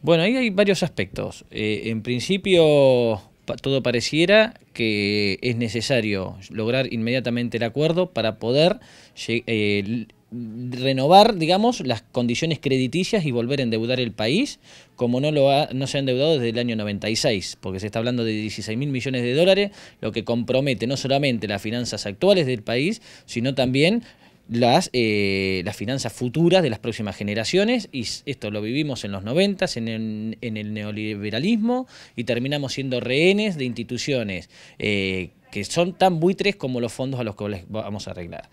Bueno, ahí hay varios aspectos. Eh, en principio, todo pareciera que es necesario lograr inmediatamente el acuerdo para poder eh, renovar, digamos, las condiciones crediticias y volver a endeudar el país, como no, lo ha, no se ha endeudado desde el año 96, porque se está hablando de 16 mil millones de dólares, lo que compromete no solamente las finanzas actuales del país, sino también eh, las, finanzas futuras de las próximas generaciones y esto lo vivimos en los 90, en el, neoliberalismo y terminamos siendo rehenes de instituciones eh, que son tan buitres como los fondos a los que vamos a arreglar.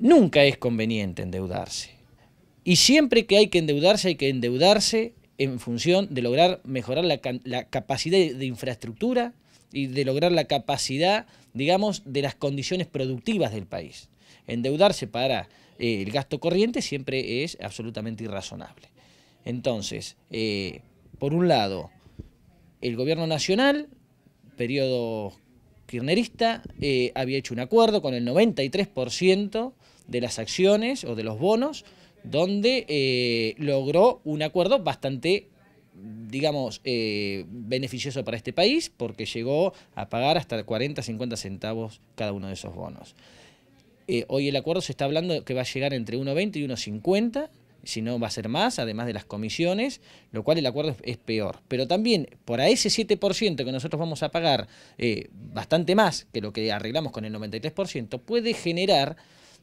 Nunca es conveniente endeudarse y siempre que hay que endeudarse hay que endeudarse en función de lograr mejorar la capacidad de infraestructura y de lograr la capacidad, digamos, de las condiciones productivas del país endeudarse para eh, el gasto corriente siempre es absolutamente irrazonable. Entonces, eh, por un lado, el gobierno nacional, periodo kirnerista, eh, había hecho un acuerdo con el 93% de las acciones o de los bonos, donde logró un acuerdo bastante digamos, beneficioso para este país porque llegó a pagar hasta 40, 50 centavos cada uno de esos bonos. Eh, hoy el acuerdo se está hablando que va a llegar entre 1,20 y 1,50 si no va a ser más, además de las comisiones, lo cual el acuerdo es, peor. Pero también, por a ese 7% que nosotros vamos a pagar eh, bastante más que lo que arreglamos con el 93%, puede generar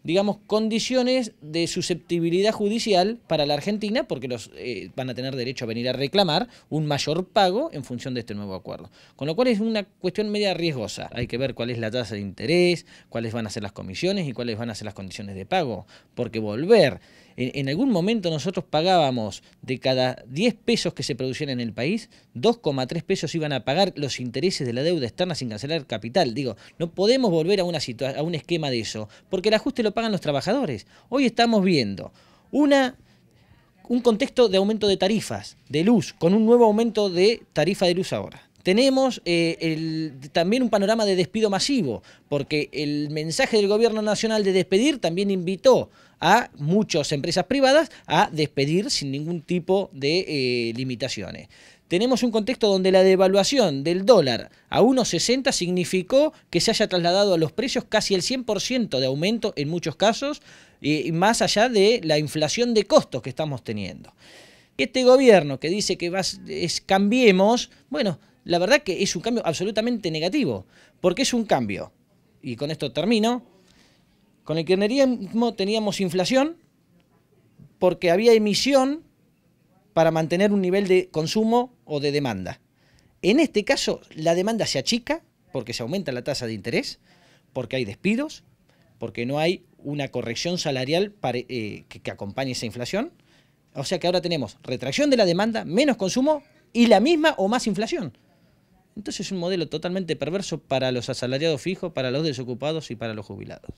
digamos, condiciones de susceptibilidad judicial para la Argentina, porque los eh, van a tener derecho a venir a reclamar un mayor pago en función de este nuevo acuerdo. Con lo cual es una cuestión media riesgosa. Hay que ver cuál es la tasa de interés, cuáles van a ser las comisiones y cuáles van a ser las condiciones de pago. Porque volver, en, algún momento nosotros pagábamos de cada 10 pesos que se producían en el país, 2,3 pesos iban a pagar los intereses de la deuda externa sin cancelar capital. Digo, no podemos volver a, una a un esquema de eso, porque el ajuste lo pagan los trabajadores. Hoy estamos viendo un contexto de aumento de tarifas de luz, con un nuevo aumento de tarifa de luz ahora. Tenemos eh, también un panorama de despido masivo, porque el mensaje del gobierno nacional de despedir también invitó a muchas empresas privadas a despedir sin ningún tipo de eh, limitaciones tenemos un contexto donde la devaluación del dólar a 1,60 significó que se haya trasladado a los precios casi el 100% de aumento en muchos casos, más allá de la inflación de costos que estamos teniendo. Este gobierno que dice que cambiemos, bueno, la verdad que es un cambio absolutamente negativo, porque es un cambio, y con esto termino, con el kirchnerismo teníamos inflación, porque había emisión para mantener un nivel de consumo o de demanda. En este caso, la demanda se achica porque se aumenta la tasa de interés, porque hay despidos, porque no hay una corrección salarial eh, que acompañe esa inflación. O sea que ahora tenemos retracción de la demanda, menos consumo y la misma o más inflación. Entonces es un modelo totalmente perverso para los asalariados fijos, para los desocupados y para los jubilados.